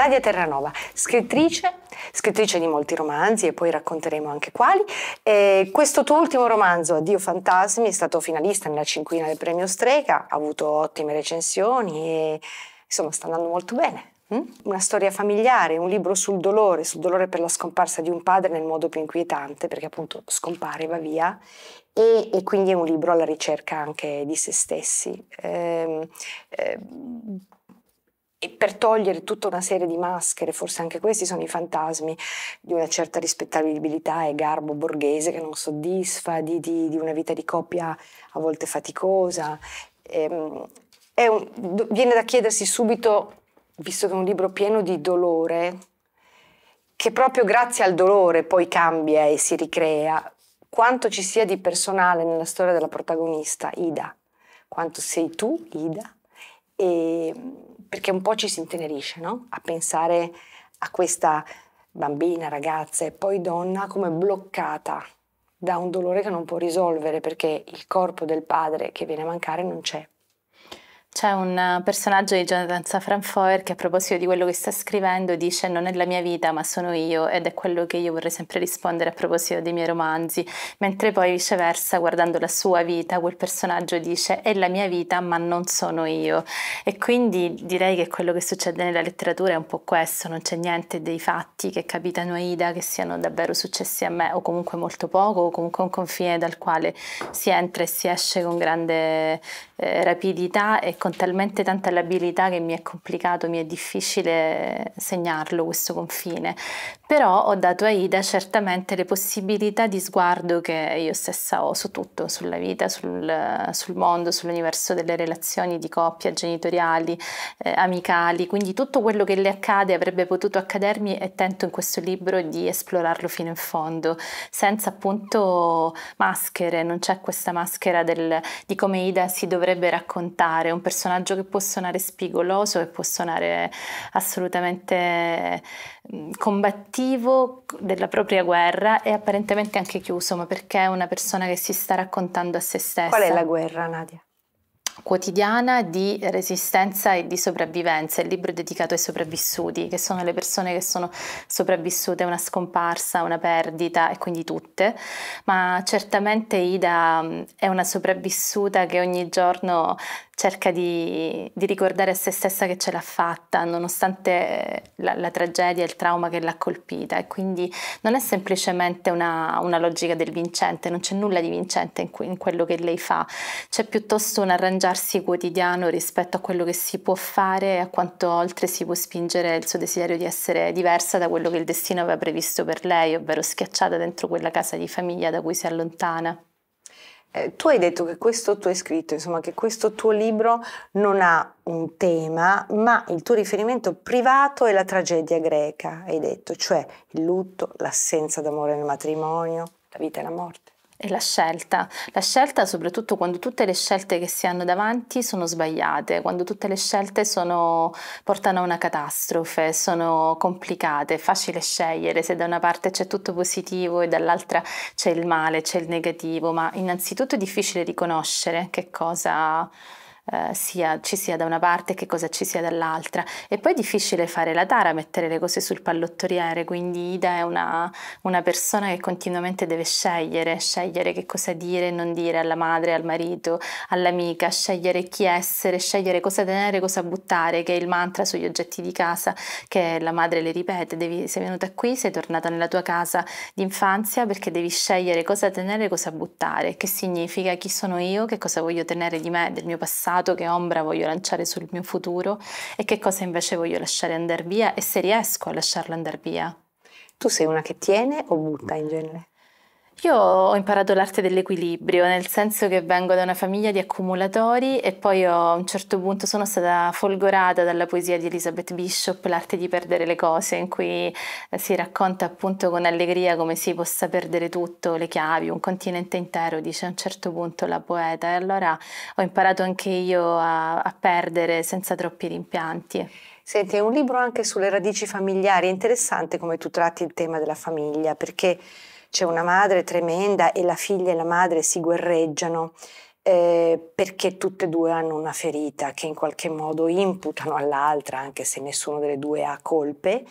Nadia Terranova, scrittrice, scrittrice di molti romanzi e poi racconteremo anche quali. E questo tuo ultimo romanzo, Addio Fantasmi, è stato finalista nella cinquina del premio Strega, ha avuto ottime recensioni e insomma sta andando molto bene. Hm? Una storia familiare, un libro sul dolore, sul dolore per la scomparsa di un padre nel modo più inquietante, perché appunto scompare, va via, e, e quindi è un libro alla ricerca anche di se stessi. Eh, eh, e per togliere tutta una serie di maschere, forse anche questi sono i fantasmi di una certa rispettabilità e garbo borghese che non soddisfa, di, di, di una vita di coppia a volte faticosa. Ehm, un, viene da chiedersi subito, visto che è un libro pieno di dolore, che proprio grazie al dolore poi cambia e si ricrea, quanto ci sia di personale nella storia della protagonista, Ida, quanto sei tu, Ida, e perché un po' ci si intenerisce no? a pensare a questa bambina, ragazza e poi donna come bloccata da un dolore che non può risolvere perché il corpo del padre che viene a mancare non c'è. C'è un eh, personaggio di Jonathan Safran che a proposito di quello che sta scrivendo dice non è la mia vita ma sono io ed è quello che io vorrei sempre rispondere a proposito dei miei romanzi, mentre poi viceversa guardando la sua vita quel personaggio dice è la mia vita ma non sono io e quindi direi che quello che succede nella letteratura è un po' questo, non c'è niente dei fatti che capitano a Ida che siano davvero successi a me o comunque molto poco o comunque un confine dal quale si entra e si esce con grande eh, rapidità e con talmente tanta labilità che mi è complicato, mi è difficile segnarlo questo confine, però ho dato a Ida certamente le possibilità di sguardo che io stessa ho su tutto, sulla vita, sul, sul mondo, sull'universo delle relazioni di coppia, genitoriali, eh, amicali, quindi tutto quello che le accade avrebbe potuto accadermi e tento in questo libro di esplorarlo fino in fondo, senza appunto maschere, non c'è questa maschera del, di come Ida si dovrebbe raccontare, un personaggio che può suonare spigoloso e può suonare assolutamente combattivo della propria guerra e apparentemente anche chiuso, ma perché è una persona che si sta raccontando a se stessa. Qual è la guerra, Nadia? quotidiana di resistenza e di sopravvivenza, il libro è dedicato ai sopravvissuti, che sono le persone che sono sopravvissute a una scomparsa, a una perdita e quindi tutte, ma certamente Ida è una sopravvissuta che ogni giorno cerca di, di, ricordare a se stessa che ce l'ha fatta, nonostante la, la tragedia e il trauma che l'ha colpita. E quindi non è semplicemente una, una logica del vincente, non c'è nulla di vincente in, in quello che lei fa, c'è piuttosto un arrangiarsi quotidiano rispetto a quello che si può fare e a quanto oltre si può spingere il suo desiderio di essere diversa da quello che il destino aveva previsto per lei, ovvero schiacciata dentro quella casa di famiglia da cui si allontana. Eh, tu hai detto che questo tuo scritto, insomma, che questo tuo libro non ha un tema, ma il tuo riferimento privato è la tragedia greca, hai detto, cioè il lutto, l'assenza d'amore nel matrimonio, la vita e la morte. È la scelta. La scelta soprattutto quando tutte le scelte che si hanno davanti sono sbagliate, quando tutte le scelte sono, portano a una catastrofe, sono complicate, è facile scegliere se da una parte c'è tutto positivo e dall'altra c'è il male, c'è il negativo, ma innanzitutto è difficile riconoscere che cosa eh, sia, ci sia da una parte e che cosa ci sia dall'altra. E poi è difficile fare la tara, mettere le cose sul pallottoliere, quindi Ida è una, una persona che continuamente deve scegliere, scegliere che cosa dire e non dire alla madre, al marito, all'amica, scegliere chi essere, scegliere cosa tenere, cosa buttare, che è il mantra sugli oggetti di casa che la madre le ripete, devi, sei venuta qui, sei tornata nella tua casa d'infanzia perché devi scegliere cosa tenere, cosa buttare, che significa chi sono io, che cosa voglio tenere di me, del mio passato, passato, che ombra voglio lanciare sul mio futuro e che cosa invece voglio lasciare andare via e se riesco a lasciarlo andare via. Tu sei una che tiene o butta in genere? Io ho imparato l'arte dell'equilibrio, nel senso che vengo da una famiglia di accumulatori e poi a un certo punto sono stata folgorata dalla poesia di Elizabeth Bishop, L'arte di perdere le cose, in cui eh, si racconta appunto con allegria come si possa perdere tutto, le chiavi, un continente intero, dice a un certo punto la poeta. E allora ho imparato anche io a, a perdere senza troppi rimpianti. Senti, è un libro anche sulle radici familiari, è interessante come tu tratti il tema della famiglia, perché c'è una madre tremenda e la figlia e la madre si guerreggiano. Eh, perché tutte e due hanno una ferita che in qualche modo imputano all'altra, anche se nessuno delle due ha colpe,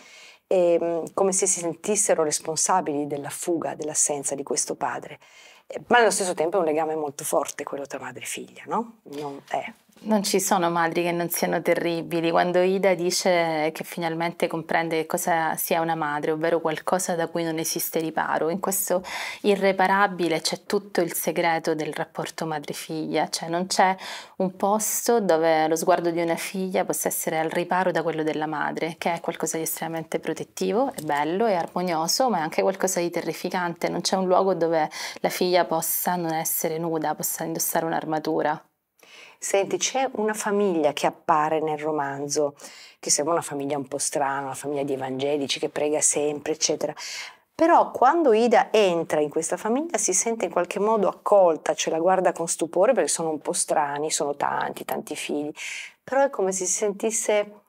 eh, come se si sentissero responsabili della fuga, dell'assenza di questo padre. Eh, ma allo stesso tempo è un legame molto forte quello tra madre e figlia, no? Non è. Non ci sono madri che non siano terribili. Quando Ida dice che finalmente comprende che cosa sia una madre, ovvero qualcosa da cui non esiste riparo, in questo irreparabile c'è tutto il segreto del rapporto madre-figlia, cioè non c'è un posto dove lo sguardo di una figlia possa essere al riparo da quello della madre, che è qualcosa di estremamente protettivo, è bello, è armonioso, ma è anche qualcosa di terrificante. Non c'è un luogo dove la figlia possa non essere nuda, possa indossare un'armatura. Senti, c'è una famiglia che appare nel romanzo, che sembra una famiglia un po' strana, una famiglia di evangelici che prega sempre, eccetera. Però quando Ida entra in questa famiglia si sente in qualche modo accolta, cioè la guarda con stupore perché sono un po' strani, sono tanti, tanti figli, però è come se si sentisse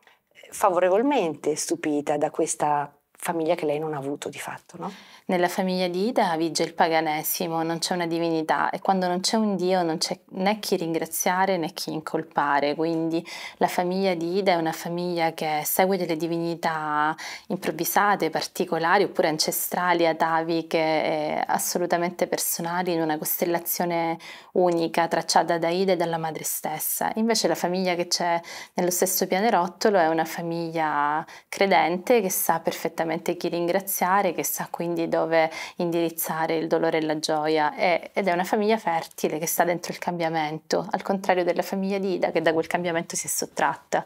favorevolmente stupita da questa famiglia che lei non ha avuto di fatto, no? Nella famiglia di Ida vige il paganesimo, non c'è una divinità e quando non c'è un Dio non c'è né chi ringraziare né chi incolpare, quindi la famiglia di Ida è una famiglia che segue delle divinità improvvisate, particolari oppure ancestrali, ataviche, assolutamente personali in una costellazione unica tracciata da Ida e dalla madre stessa. Invece la famiglia che c'è nello stesso pianerottolo è una famiglia credente che sa perfettamente solamente chi ringraziare, che sa quindi dove indirizzare il dolore e la gioia e, ed è una famiglia fertile che sta dentro il cambiamento, al contrario della famiglia di Ida che da quel cambiamento si è sottratta.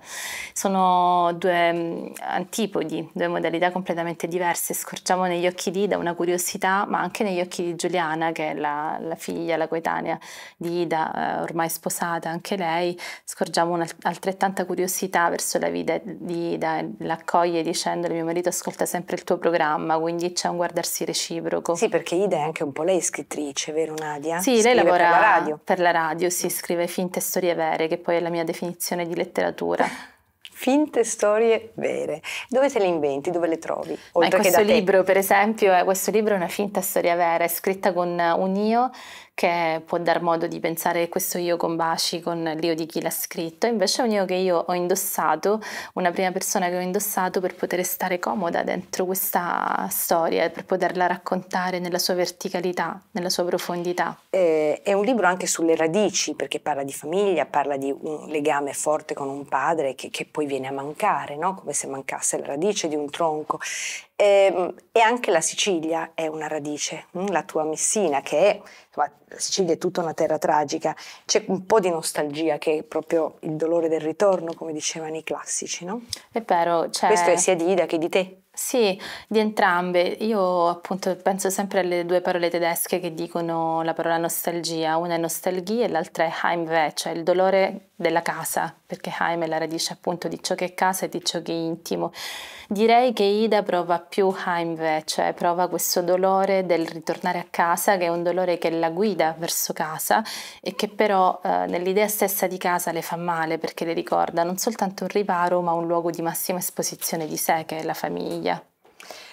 Sono due mm, antipodi, due modalità completamente diverse, scorgiamo negli occhi di Ida una curiosità ma anche negli occhi di Giuliana che è la, la figlia, la coetanea di Ida, eh, ormai sposata anche lei, scorgiamo un'altrettanta curiosità verso la vita di Ida, l'accoglie dicendole mio marito ascolta sempre sempre il tuo programma, quindi c'è un guardarsi reciproco. Sì, perché Ida è anche un po' lei scrittrice, vero Nadia? Sì, Scrive lei lavora per la radio, per la radio si sì, scrive finte storie vere, che poi è la mia definizione di letteratura. finte storie vere. Dove te le inventi? Dove le trovi? Oltre Ma questo libro, per esempio, è, eh, questo libro è una finta storia vera, è scritta con un io che può dar modo di pensare questo io con baci, con l'io di chi l'ha scritto, invece è un io che io ho indossato, una prima persona che ho indossato per poter stare comoda dentro questa storia, per poterla raccontare nella sua verticalità, nella sua profondità. Eh, è un libro anche sulle radici, perché parla di famiglia, parla di un legame forte con un padre che, che poi viene a mancare, no? come se mancasse la radice di un tronco. E, ehm, e anche la Sicilia è una radice, mm, la tua Messina, che è, insomma, la Sicilia è tutta una terra tragica, c'è un po' di nostalgia che è proprio il dolore del ritorno, come dicevano i classici, no? È vero, cioè... Questo è sia di Ida che di te. Sì, di entrambe. Io appunto penso sempre alle due parole tedesche che dicono la parola nostalgia. Una è nostalgia e l'altra è Heimweh, cioè il dolore della casa, perché Haim è la radice appunto di ciò che è casa e di ciò che è intimo. Direi che Ida prova più Heimweh, cioè prova questo dolore del ritornare a casa, che è un dolore che la guida verso casa e che però eh, nell'idea stessa di casa le fa male perché le ricorda non soltanto un riparo, ma un luogo di massima esposizione di sé, che è la famiglia.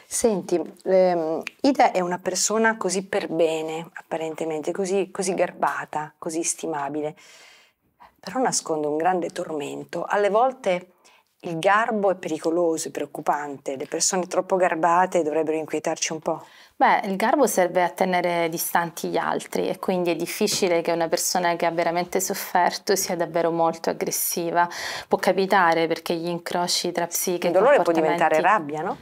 Senti, ehm, Ida è una persona così per bene, apparentemente, così, così garbata, così stimabile però nasconde un grande tormento. Alle volte il garbo è pericoloso, è preoccupante, le persone troppo garbate dovrebbero inquietarci un po'. Beh, il garbo serve a tenere distanti gli altri e quindi è difficile che una persona che ha veramente sofferto sia davvero molto aggressiva. Può capitare perché gli incroci tra psiche e Il dolore può diventare rabbia, no?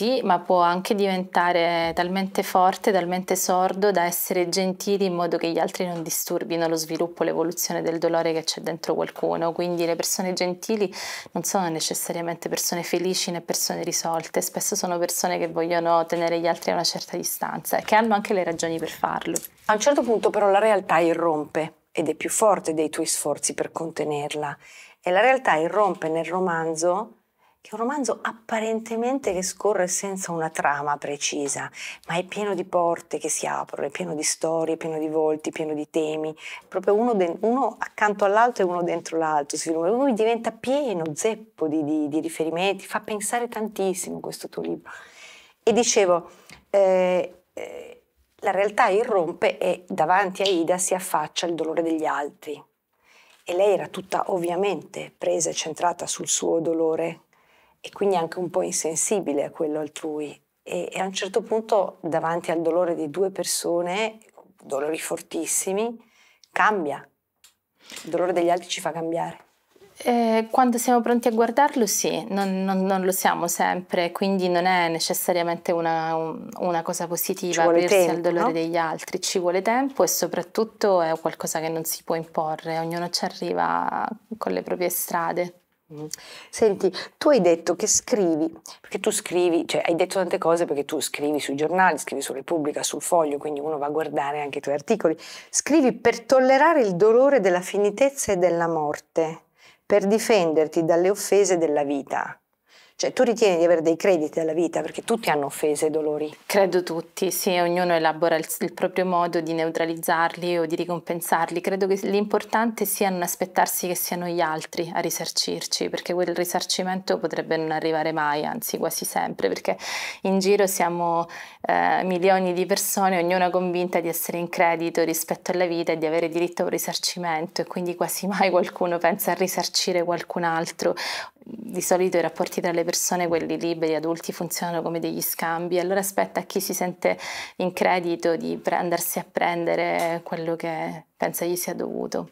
Sì, ma può anche diventare talmente forte, talmente sordo da essere gentili in modo che gli altri non disturbino lo sviluppo, l'evoluzione del dolore che c'è dentro qualcuno. Quindi le persone gentili non sono necessariamente persone felici né persone risolte, spesso sono persone che vogliono tenere gli altri a una certa distanza e che hanno anche le ragioni per farlo. A un certo punto però la realtà irrompe ed è più forte dei tuoi sforzi per contenerla e la realtà irrompe nel romanzo che è un romanzo apparentemente che scorre senza una trama precisa, ma è pieno di porte che si aprono, è pieno di storie, pieno di volti, pieno di temi, proprio uno, uno accanto all'altro e uno dentro l'altro, lui diventa pieno, zeppo di, di, di riferimenti, fa pensare tantissimo questo tuo libro. E dicevo, eh, eh, la realtà irrompe e davanti a Ida si affaccia il dolore degli altri. E lei era tutta ovviamente presa e centrata sul suo dolore e quindi anche un po' insensibile a quello altrui. E, e a un certo punto, davanti al dolore di due persone, dolori fortissimi, cambia. Il dolore degli altri ci fa cambiare. Eh, quando siamo pronti a guardarlo, sì, non, non, non, lo siamo sempre, quindi non è necessariamente una, un, una cosa positiva aprirsi tempo, al dolore no? degli altri, ci vuole tempo e soprattutto è qualcosa che non si può imporre, ognuno ci arriva con le proprie strade. Mm. Senti, tu hai detto che scrivi, perché tu scrivi, cioè hai detto tante cose perché tu scrivi sui giornali, scrivi su Repubblica, sul Foglio, quindi uno va a guardare anche i tuoi articoli. Scrivi per tollerare il dolore della finitezza e della morte, per difenderti dalle offese della vita. Cioè tu ritieni di avere dei crediti alla vita perché tutti hanno offese e dolori? Credo tutti, sì, ognuno elabora il, il proprio modo di neutralizzarli o di ricompensarli. Credo che l'importante sia non aspettarsi che siano gli altri a risarcirci, perché quel risarcimento potrebbe non arrivare mai, anzi quasi sempre, perché in giro siamo eh, milioni di persone, ognuna convinta di essere in credito rispetto alla vita e di avere diritto a un risarcimento e quindi quasi mai qualcuno pensa a risarcire qualcun altro di solito i rapporti tra le persone, quelli liberi, adulti, funzionano come degli scambi, allora aspetta a chi si sente in credito di andarsi a prendere quello che pensa gli sia dovuto.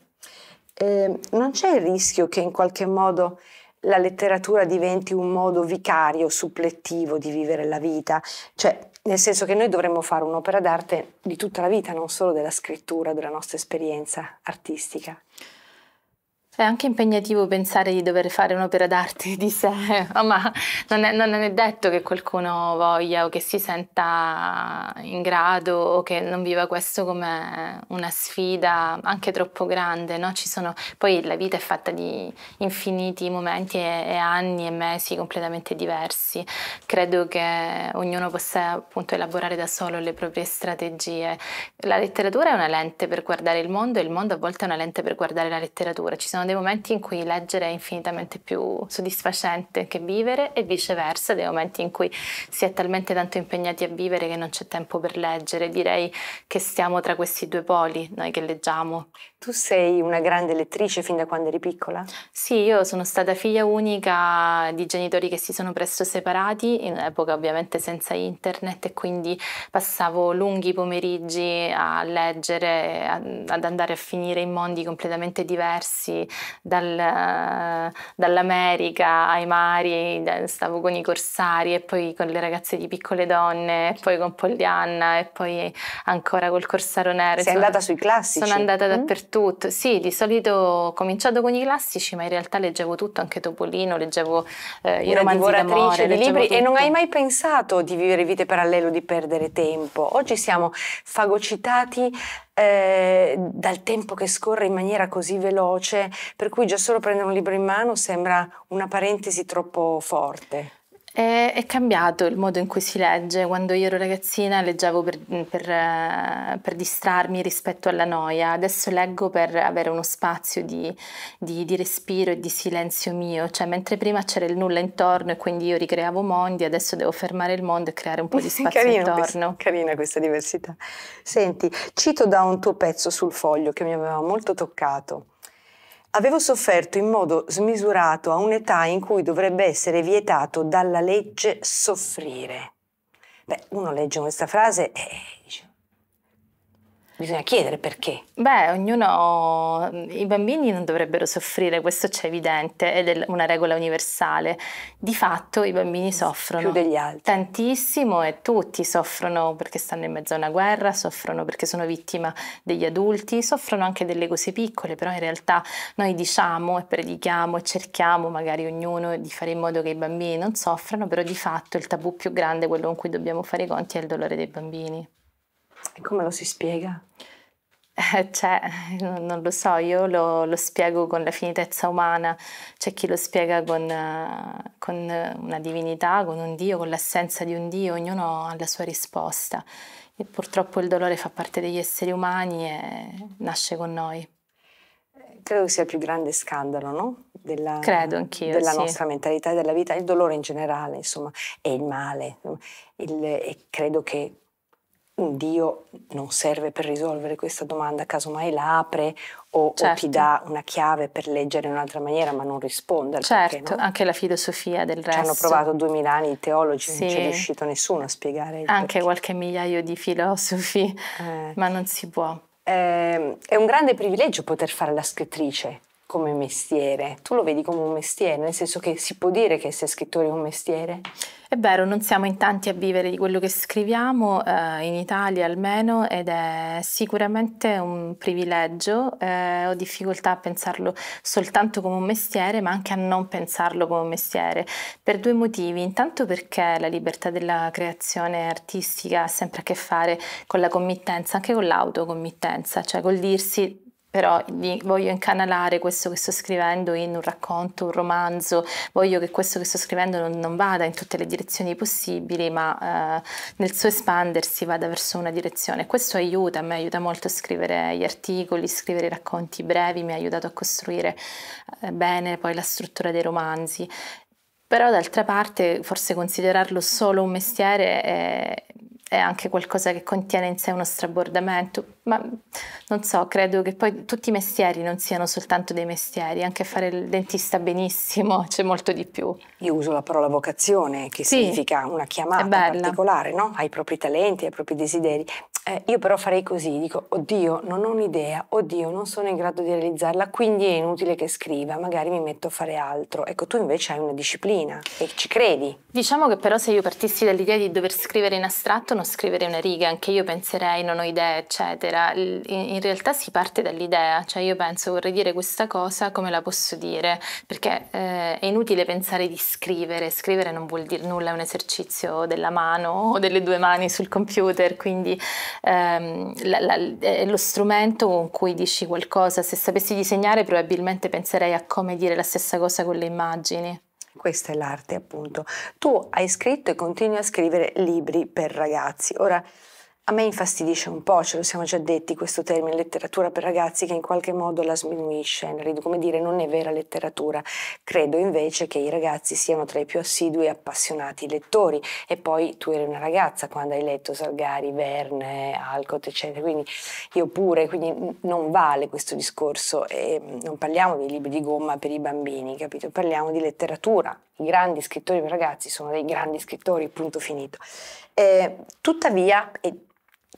Eh, non c'è il rischio che in qualche modo la letteratura diventi un modo vicario, supplettivo di vivere la vita, cioè nel senso che noi dovremmo fare un'opera d'arte di tutta la vita, non solo della scrittura, della nostra esperienza artistica. Cioè, è anche impegnativo pensare di dover fare un'opera d'arte di sé, no, oh, ma non è, non è, detto che qualcuno voglia o che si senta in grado o che non viva questo come una sfida anche troppo grande. No? Ci Sono, poi la vita è fatta di infiniti momenti e, e, anni e mesi completamente diversi. Credo che ognuno possa appunto elaborare da solo le proprie strategie. La letteratura è una lente per guardare il mondo e il mondo a volte è una lente per guardare la letteratura. Ci sono dei momenti in cui leggere è infinitamente più soddisfacente che vivere e viceversa, dei momenti in cui si è talmente tanto impegnati a vivere che non c'è tempo per leggere. Direi che stiamo tra questi due poli, noi che leggiamo. Tu sei una grande lettrice fin da quando eri piccola? Sì, io sono stata figlia unica di genitori che si sono presto separati, in un'epoca ovviamente senza internet e quindi passavo lunghi pomeriggi a leggere, ad andare a finire in mondi completamente diversi, dal, dall'America ai mari, stavo con i corsari e poi con le ragazze di piccole donne, e poi con Pollianna e poi ancora col corsaro nero. Sei Insomma, andata sui classici? Sono andata mm? dappertutto tutto, sì, di solito ho cominciato con i classici, ma in realtà leggevo tutto, anche Topolino, leggevo eh, i romanzi d'amore, di libri tutto. e non hai mai pensato di vivere vite parallele o di perdere tempo. Oggi siamo fagocitati eh, dal tempo che scorre in maniera così veloce, per cui già solo prendere un libro in mano sembra una parentesi troppo forte. È, è, cambiato il modo in cui si legge. Quando io ero ragazzina leggevo per, per, eh, per distrarmi rispetto alla noia, adesso leggo per avere uno spazio di, di, di, respiro e di silenzio mio, cioè mentre prima c'era il nulla intorno e quindi io ricreavo mondi, adesso devo fermare il mondo e creare un po' di spazio carina intorno. Questa, carina questa diversità. Senti, cito da un tuo pezzo sul foglio che mi aveva molto toccato avevo sofferto in modo smisurato a un'età in cui dovrebbe essere vietato dalla legge soffrire. Beh, uno legge questa frase e eh, Bisogna chiedere perché. Beh, ognuno, i bambini non dovrebbero soffrire, questo c'è evidente ed è una regola universale. Di fatto i bambini soffrono più degli altri. Tantissimo e tutti soffrono perché stanno in mezzo a una guerra, soffrono perché sono vittima degli adulti, soffrono anche delle cose piccole, però in realtà noi diciamo e predichiamo e cerchiamo magari ognuno di fare in modo che i bambini non soffrano, però di fatto il tabù più grande, quello con cui dobbiamo fare i conti, è il dolore dei bambini. E come lo si spiega? Eh, cioè, non lo so, io lo, lo, spiego con la finitezza umana, c'è chi lo spiega con, eh, con, una divinità, con un Dio, con l'assenza di un Dio, ognuno ha la sua risposta. E purtroppo il dolore fa parte degli esseri umani e nasce con noi. Credo che sia il più grande scandalo no? della, della sì. nostra mentalità e della vita, il dolore in generale, insomma, e il male. e credo che Dio non serve per risolvere questa domanda, casomai la apre o, certo. o ti certo. dà una chiave per leggere in un'altra maniera, ma non risponde. Certo, perché, no? anche la filosofia del resto. Ci hanno provato duemila anni i teologi, sì. non ci è riuscito nessuno a spiegare. Anche perché. qualche migliaio di filosofi, eh. ma non si può. Eh, è un grande privilegio poter fare la scrittrice, come mestiere, tu lo vedi come un mestiere, nel senso che si può dire che essere scrittore è un mestiere? È vero, non siamo in tanti a vivere di quello che scriviamo, eh, in Italia almeno, ed è sicuramente un privilegio. Eh, ho difficoltà a pensarlo soltanto come un mestiere, ma anche a non pensarlo come un mestiere, per due motivi. Intanto perché la libertà della creazione artistica ha sempre a che fare con la committenza, anche con l'autocommittenza, cioè col dirsi però voglio incanalare questo che sto scrivendo in un racconto, un romanzo, voglio che questo che sto scrivendo non, non vada in tutte le direzioni possibili, ma eh, nel suo espandersi vada verso una direzione. Questo aiuta, mi aiuta molto a scrivere gli articoli, scrivere i racconti brevi, mi ha aiutato a costruire eh, bene poi la struttura dei romanzi. Però d'altra parte forse considerarlo solo un mestiere è, è anche qualcosa che contiene in sé uno strabordamento, ma non so, credo che poi tutti i mestieri non siano soltanto dei mestieri, anche fare il dentista benissimo c'è molto di più. Io uso la parola vocazione, che sì, significa una chiamata particolare no? ai propri talenti, ai propri desideri. Eh, io però farei così, dico, oddio, non ho un'idea, oddio, non sono in grado di realizzarla, quindi è inutile che scriva, magari mi metto a fare altro. Ecco, tu invece hai una disciplina e ci credi. Diciamo che però se io partissi dall'idea di dover scrivere in astratto, non scriverei una riga, anche io penserei non ho idee, eccetera. In, in realtà si parte dall'idea, cioè io penso vorrei dire questa cosa, come la posso dire? Perché eh, è inutile pensare di scrivere, scrivere non vuol dire nulla, è un esercizio della mano o delle due mani sul computer, quindi ehm, la, la, è lo strumento con cui dici qualcosa. Se sapessi disegnare probabilmente penserei a come dire la stessa cosa con le immagini. Questa è l'arte, appunto. Tu hai scritto e continui a scrivere libri per ragazzi. Ora, a me infastidisce un po', ce lo siamo già detti, questo termine letteratura per ragazzi che in qualche modo la sminuisce, come dire non è vera letteratura. Credo invece che i ragazzi siano tra i più assidui e appassionati lettori e poi tu eri una ragazza quando hai letto Salgari, Verne, Alcott eccetera, quindi io pure, quindi non vale questo discorso e mm, non parliamo di libri di gomma per i bambini, capito? Parliamo di letteratura. I grandi scrittori per ragazzi sono dei grandi scrittori, punto finito. Eh, tuttavia, e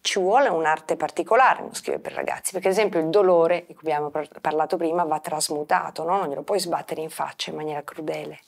ci vuole un'arte particolare nello scrivere per ragazzi, perché ad esempio il dolore di cui abbiamo parlato prima va trasmutato, no? non glielo puoi sbattere in faccia in maniera crudele.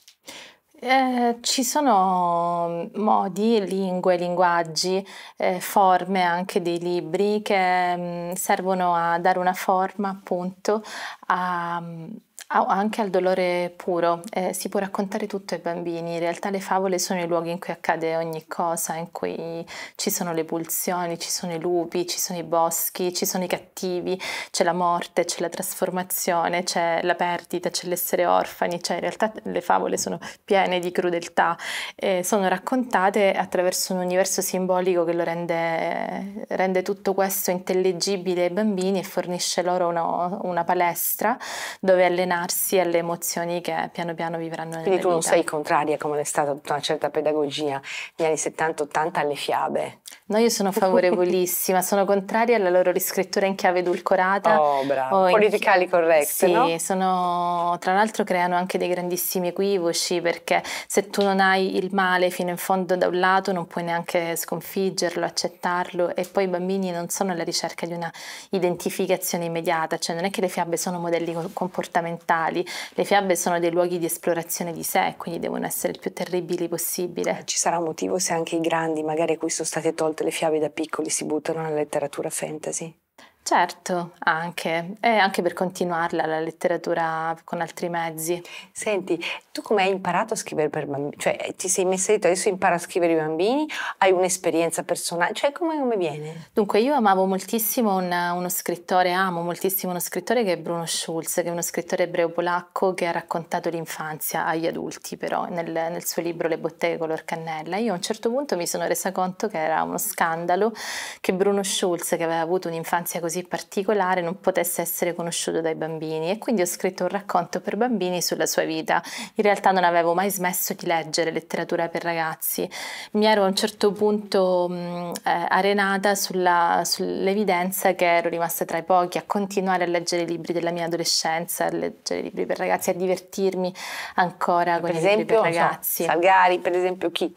Eh, ci sono mm, modi, lingue, linguaggi, eh, forme anche dei libri che mh, mm, servono a dare una forma appunto a, mm, Ah, anche al dolore puro. Eh, si può raccontare tutto ai bambini, in realtà le favole sono i luoghi in cui accade ogni cosa, in cui ci sono le pulsioni, ci sono i lupi, ci sono i boschi, ci sono i cattivi, c'è la morte, c'è la trasformazione, c'è la perdita, c'è l'essere orfani, cioè in realtà le favole sono piene di crudeltà, eh, sono raccontate attraverso un universo simbolico che lo rende, rende tutto questo intellegibile ai bambini e fornisce loro una, una palestra dove allenare allenarsi alle emozioni che piano piano vivranno nella Quindi tu non sei contraria, come è stata tutta una certa pedagogia negli anni 70-80 alle fiabe? No, io sono favorevolissima, sono contraria alla loro riscrittura in chiave edulcorata. Oh, bravo, politicali correct, Sì, no? sono, tra l'altro creano anche dei grandissimi equivoci perché se tu non hai il male fino in fondo da un lato non puoi neanche sconfiggerlo, accettarlo e poi i bambini non sono alla ricerca di una identificazione immediata, cioè non è che le fiabe sono modelli comportamentali mortali. Le fiabe sono dei luoghi di esplorazione di sé, quindi devono essere il più terribili possibile. Ci sarà un motivo se anche i grandi, magari a cui sono state tolte le fiabe da piccoli, si buttano alla letteratura fantasy? Certo, anche, e anche per continuarla la letteratura con altri mezzi. Senti, tu come hai imparato a scrivere per bambini? Cioè, ti sei messa detto adesso impara a scrivere i bambini? Hai un'esperienza personale? Cioè, come, come, viene? Dunque, io amavo moltissimo un, uno scrittore, amo moltissimo uno scrittore che è Bruno Schulz, che è uno scrittore ebreo polacco che ha raccontato l'infanzia agli adulti, però, nel, nel suo libro Le botteghe color cannella. Io a un certo punto mi sono resa conto che era uno scandalo che Bruno Schulz, che aveva avuto un'infanzia così così particolare non potesse essere conosciuto dai bambini e quindi ho scritto un racconto per bambini sulla sua vita. In realtà non avevo mai smesso di leggere letteratura per ragazzi, mi ero a un certo punto eh, arenata sull'evidenza che ero rimasta tra i pochi a continuare a leggere libri della mia adolescenza, a leggere libri per ragazzi, a divertirmi ancora con per i esempio, libri per ragazzi. So, Salgari per esempio chi?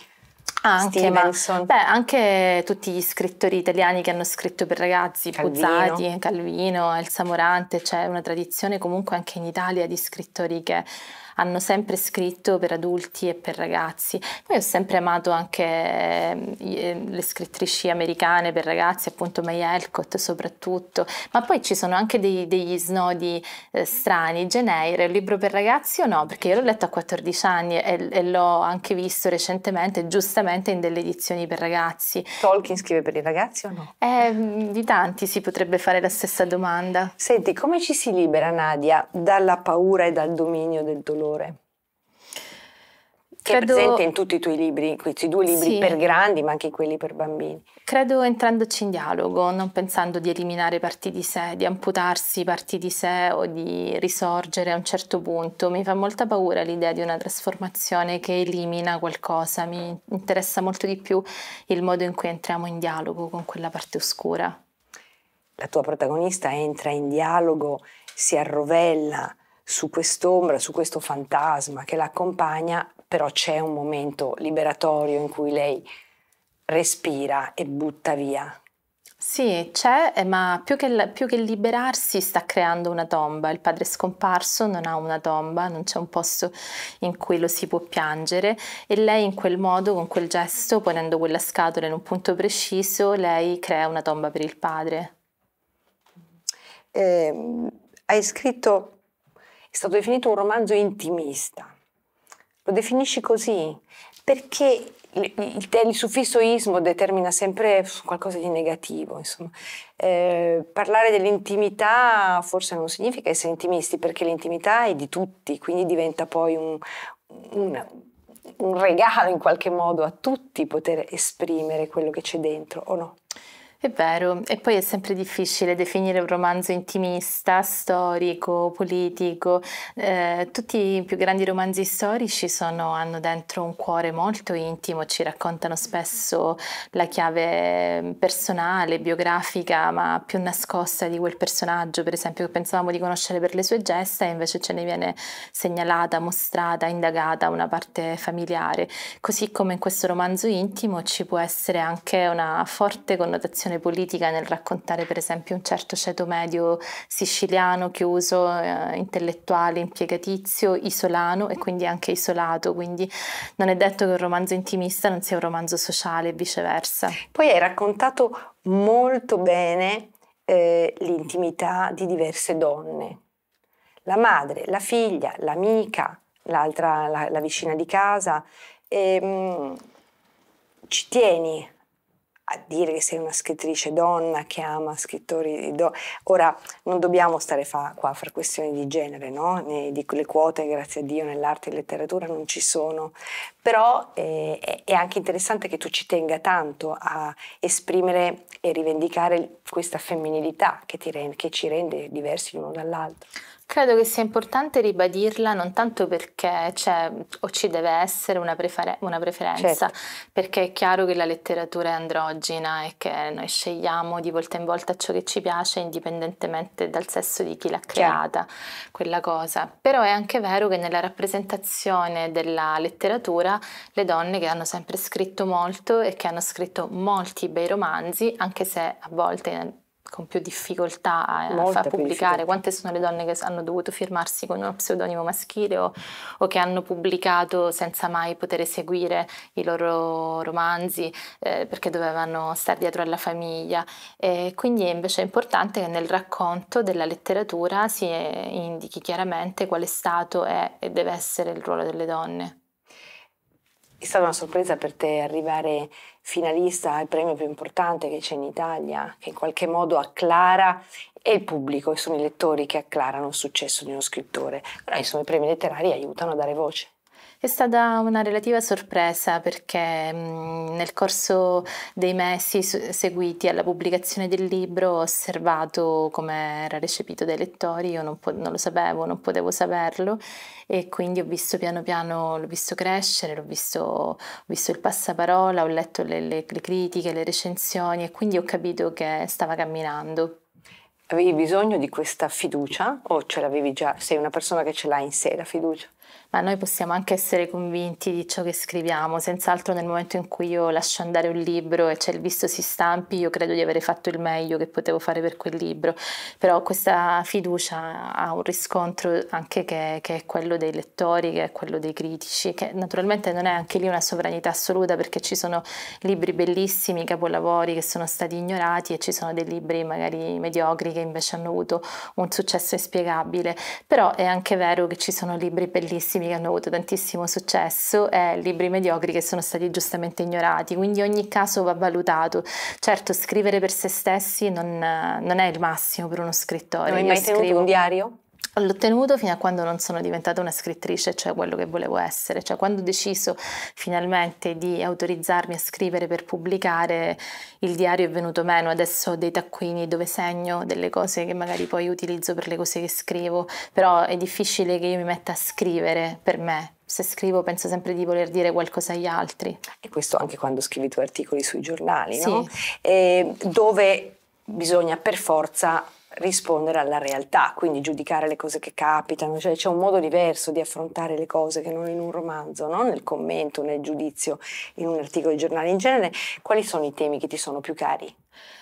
anche, Stevenson. Ma, beh, anche tutti gli scrittori italiani che hanno scritto per ragazzi, Calvino. Buzzati, Calvino, Elsa Morante, c'è cioè una tradizione comunque anche in Italia di scrittori che hanno sempre scritto per adulti e per ragazzi. Poi ho sempre amato anche ehm, ehm, le scrittrici americane per ragazzi, appunto May Elcott soprattutto, ma poi ci sono anche dei, degli snodi eh, strani. Geneire, è un libro per ragazzi o no? Perché io l'ho letto a 14 anni e, e l'ho anche visto recentemente, giustamente in delle edizioni per ragazzi. Tolkien scrive per i ragazzi o no? Eh, di tanti si potrebbe fare la stessa domanda. Senti, come ci si libera, Nadia, dalla paura e dal dominio del dolore? colore. Che Credo, è presente in tutti i tuoi libri, questi due libri sì. per grandi ma anche quelli per bambini. Credo entrandoci in dialogo, non pensando di eliminare parti di sé, di amputarsi parti di sé o di risorgere a un certo punto. Mi fa molta paura l'idea di una trasformazione che elimina qualcosa, mi interessa molto di più il modo in cui entriamo in dialogo con quella parte oscura. La tua protagonista entra in dialogo, si arrovella, su quest'ombra, su questo fantasma che l'accompagna, però c'è un momento liberatorio in cui lei respira e butta via. Sì, c'è, eh, ma più che, più che, liberarsi sta creando una tomba. Il padre scomparso non ha una tomba, non c'è un posto in cui lo si può piangere e lei in quel modo, con quel gesto, ponendo quella scatola in un punto preciso, lei crea una tomba per il padre. Eh, hai scritto è stato definito un romanzo intimista. Lo definisci così perché il, il suffisso ismo determina sempre qualcosa di negativo. Eh, parlare dell'intimità forse non significa essere intimisti, perché l'intimità è di tutti, quindi diventa poi un, un, un regalo in qualche modo a tutti poter esprimere quello che c'è dentro, o no? È vero, e poi è sempre difficile definire un romanzo intimista, storico, politico. Eh, tutti i più grandi romanzi storici sono, hanno dentro un cuore molto intimo, ci raccontano spesso la chiave mm, personale, biografica, ma più nascosta di quel personaggio, per esempio, che pensavamo di conoscere per le sue gesta e invece ce ne viene segnalata, mostrata, indagata una parte familiare. Così come in questo romanzo intimo ci può essere anche una forte connotazione posizione politica nel raccontare per esempio un certo ceto medio siciliano, chiuso, eh, intellettuale, impiegatizio, isolano e quindi anche isolato, quindi non è detto che un romanzo intimista non sia un romanzo sociale e viceversa. Poi hai raccontato molto bene eh, l'intimità di diverse donne, la madre, la figlia, l'amica, l'altra, la, la, vicina di casa. E, ehm, mh, ci tieni a dire che sei una scrittrice donna che ama scrittori di do... Ora, non dobbiamo stare fa, qua a fare questioni di genere, no? Né di, le quote, grazie a Dio, nell'arte e letteratura non ci sono, però eh, è anche interessante che tu ci tenga tanto a esprimere e rivendicare questa femminilità che, rende, che ci rende diversi l'uno dall'altro. Credo che sia importante ribadirla non tanto perché c'è cioè, o ci deve essere una, prefer una preferenza, certo. perché è chiaro che la letteratura è androgena e che noi scegliamo di volta in volta ciò che ci piace indipendentemente dal sesso di chi l'ha creata, quella cosa. Però è anche vero che nella rappresentazione della letteratura le donne che hanno sempre scritto molto e che hanno scritto molti bei romanzi, anche se a volte con più difficoltà a Molta far pubblicare, quante sono le donne che hanno dovuto firmarsi con uno pseudonimo maschile o, o che hanno pubblicato senza mai poter eseguire i loro romanzi eh, perché dovevano stare dietro alla famiglia. E quindi invece è importante che nel racconto della letteratura si indichi chiaramente qual è stato e deve essere il ruolo delle donne. È stata una sorpresa per te arrivare finalista al premio più importante che c'è in Italia, che in qualche modo acclara e il pubblico, e sono i lettori che acclarano il successo di uno scrittore. Però insomma i premi letterari aiutano a dare voce. È stata una relativa sorpresa perché mh, mm, nel corso dei mesi seguiti alla pubblicazione del libro ho osservato come era recepito dai lettori, io non, non, lo sapevo, non potevo saperlo e quindi ho visto piano piano, l'ho visto crescere, l'ho visto, ho visto il passaparola, ho letto le, le, le critiche, le recensioni e quindi ho capito che stava camminando. Avevi bisogno di questa fiducia o ce l'avevi già? Sei una persona che ce l'ha in sé la fiducia? ma noi possiamo anche essere convinti di ciò che scriviamo. Senz'altro nel momento in cui io lascio andare un libro e c'è il visto si stampi, io credo di avere fatto il meglio che potevo fare per quel libro. Però questa fiducia ha un riscontro anche che, che è quello dei lettori, che è quello dei critici, che naturalmente non è anche lì una sovranità assoluta perché ci sono libri bellissimi, capolavori che sono stati ignorati e ci sono dei libri magari mediocri che invece hanno avuto un successo inspiegabile. Però è anche vero che ci sono libri bellissimi canzoni che hanno avuto tantissimo successo e libri mediocri che sono stati giustamente ignorati, quindi ogni caso va valutato. Certo, scrivere per se stessi non, non è il massimo per uno scrittore. Non hai mai scrivo... tenuto un diario? L'ho tenuto fino a quando non sono diventata una scrittrice, cioè quello che volevo essere, cioè quando ho deciso finalmente di autorizzarmi a scrivere per pubblicare, il diario è venuto meno, adesso ho dei taccuini dove segno delle cose che magari poi utilizzo per le cose che scrivo, però è difficile che io mi metta a scrivere per me, se scrivo penso sempre di voler dire qualcosa agli altri. E questo anche quando scrivi i tuoi articoli sui giornali, sì. no? Ehm, e dove bisogna per forza rispondere alla realtà, quindi giudicare le cose che capitano, cioè c'è un modo diverso di affrontare le cose che non in un romanzo, no? nel commento, nel giudizio, in un articolo di giornale. In genere, quali sono i temi che ti sono più cari?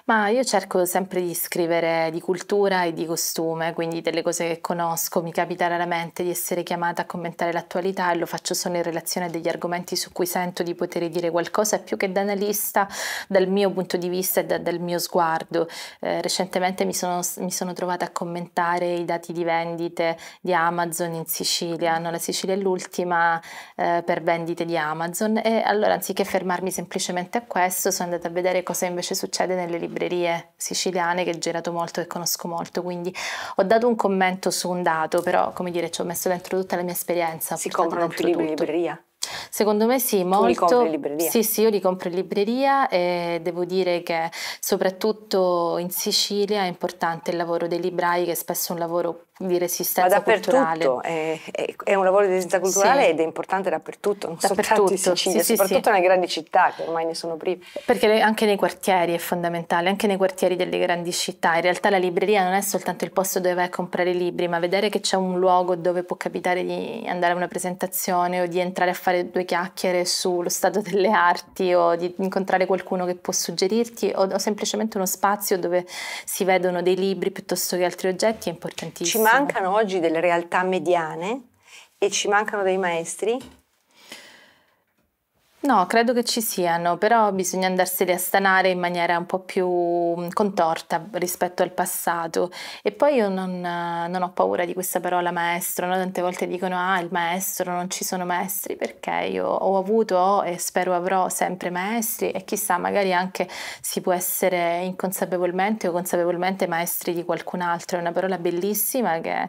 Ma io cerco sempre di scrivere di cultura e di costume, quindi delle cose che conosco, mi capita raramente di essere chiamata a commentare l'attualità e lo faccio solo in relazione a degli argomenti su cui sento di poter dire qualcosa più che da analista dal mio punto di vista e da, dal mio sguardo. Eh, recentemente mi sono, mi sono, trovata a commentare i dati di vendite di Amazon in Sicilia, no, la Sicilia è l'ultima eh, per vendite di Amazon e allora anziché fermarmi semplicemente a questo sono andata a vedere cosa invece succede nelle librerie librerie siciliane che ho girato molto e conosco molto, quindi ho dato un commento su un dato, però come dire ci ho messo dentro tutta la mia esperienza. Si comprano più libri in libreria? Secondo me sì, molto. Tu li compri in libreria? Sì, sì, io li compro in libreria e devo dire che soprattutto in Sicilia è importante il lavoro dei librai che è spesso un lavoro di resistenza Ma culturale. È, è, è, un lavoro di resistenza culturale sì. ed è importante dappertutto, non dappertutto, soltanto in Sicilia, sì, soprattutto sì. nelle grandi città che ormai ne sono prive. Perché anche nei quartieri è fondamentale, anche nei quartieri delle grandi città. In realtà la libreria non è soltanto il posto dove vai a comprare libri, ma vedere che c'è un luogo dove può capitare di andare a una presentazione o di entrare a fare due chiacchiere sullo stato delle arti o di incontrare qualcuno che può suggerirti o, o semplicemente uno spazio dove si vedono dei libri piuttosto che altri oggetti è importantissimo mancano oggi delle realtà mediane e ci mancano dei maestri No, credo che ci siano, però bisogna andarseli a stanare in maniera un po' più mm, contorta rispetto al passato. E poi io non, eh, non ho paura di questa parola maestro, no? tante volte dicono ah il maestro, non ci sono maestri, perché io ho avuto e spero avrò sempre maestri e chissà magari anche si può essere inconsapevolmente o consapevolmente maestri di qualcun altro. È una parola bellissima che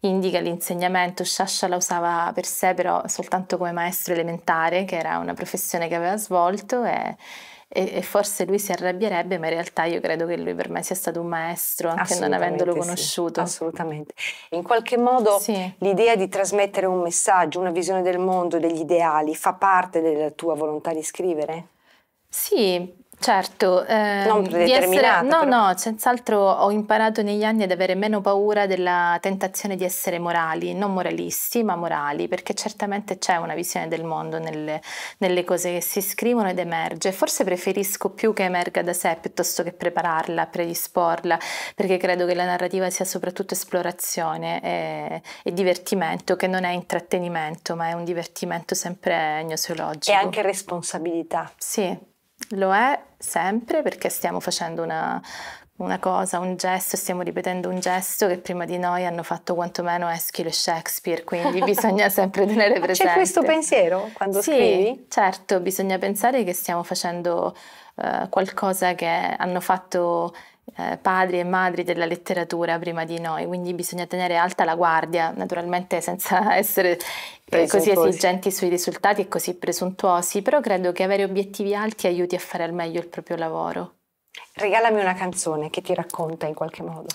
indica l'insegnamento, Sciascia la usava per sé però soltanto come maestro elementare, che era una professione professione che aveva svolto e, e, e, forse lui si arrabbierebbe, ma in realtà io credo che lui per me sia stato un maestro, anche non avendolo conosciuto. Sì, assolutamente. In qualche modo sì. l'idea di trasmettere un messaggio, una visione del mondo, degli ideali, fa parte della tua volontà di scrivere? Sì, Certo, ehm, non predeterminata. Essere, no, no, senz'altro ho imparato negli anni ad avere meno paura della tentazione di essere morali, non moralisti, ma morali, perché certamente c'è una visione del mondo nelle, nelle, cose che si scrivono ed emerge. Forse preferisco più che emerga da sé piuttosto che prepararla, predisporla, perché credo che la narrativa sia soprattutto esplorazione e, eh, e divertimento, che non è intrattenimento, ma è un divertimento sempre gnoseologico. E anche responsabilità. Sì. Lo è sempre perché stiamo facendo una, una cosa, un gesto, stiamo ripetendo un gesto che prima di noi hanno fatto quantomeno Eschilo e Shakespeare, quindi bisogna sempre tenere presente. C'è questo pensiero quando sì, scrivi? certo, bisogna pensare che stiamo facendo uh, qualcosa che hanno fatto eh, padri e madri della letteratura prima di noi, quindi bisogna tenere alta la guardia, naturalmente senza essere eh, così esigenti sui risultati e così presuntuosi, però credo che avere obiettivi alti aiuti a fare al meglio il proprio lavoro. Regalami una canzone che ti racconta in qualche modo.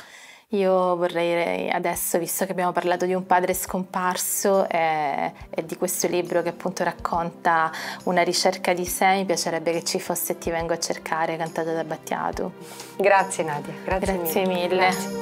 Io vorrei adesso, visto che abbiamo parlato di un padre scomparso e, eh, e, di questo libro che appunto racconta una ricerca di sé, mi piacerebbe che ci fosse Ti vengo a cercare cantata da Battiato. Grazie Nadia, grazie, grazie mille. mille. Grazie.